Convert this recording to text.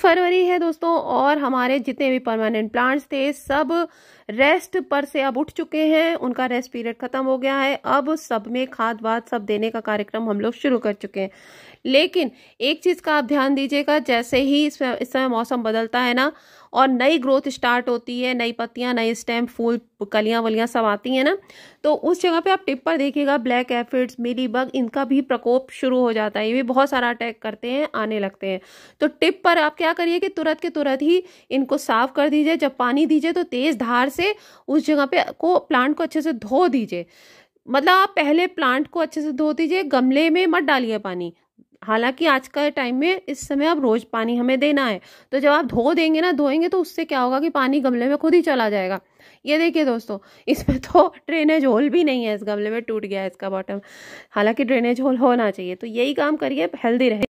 फरवरी है दोस्तों और हमारे जितने भी परमानेंट प्लांट्स थे सब रेस्ट पर से अब उठ चुके हैं उनका रेस्ट पीरियड खत्म हो गया है अब सब में खाद वाद सब देने का कार्यक्रम हम लोग शुरू कर चुके हैं लेकिन एक चीज़ का आप ध्यान दीजिएगा जैसे ही इस समय मौसम बदलता है ना और नई ग्रोथ स्टार्ट होती है नई पत्तियां नए स्टेम फूल कलियां वलियां सब आती हैं ना तो उस जगह पे आप टिप पर देखिएगा ब्लैक एफिड्स मिली बग इनका भी प्रकोप शुरू हो जाता है ये भी बहुत सारा अटैक करते हैं आने लगते हैं तो टिप पर आप क्या करिए कि तुरंत के तुरंत ही इनको साफ कर दीजिए जब पानी दीजिए तो तेज़ धार से उस जगह पे को प्लांट को अच्छे से धो दीजिए मतलब आप पहले प्लांट को अच्छे से धो दीजिए गमले में मत डालिए पानी हालांकि आज का टाइम में इस समय आप रोज पानी हमें देना है तो जब आप धो देंगे ना धोएंगे तो उससे क्या होगा कि पानी गमले में खुद ही चला जाएगा ये देखिए दोस्तों इसमें तो ड्रेनेज होल भी नहीं है इस गमले में टूट गया है इसका बॉटम हालांकि ड्रेनेज होल होना चाहिए तो यही काम करिए हेल्दी रहे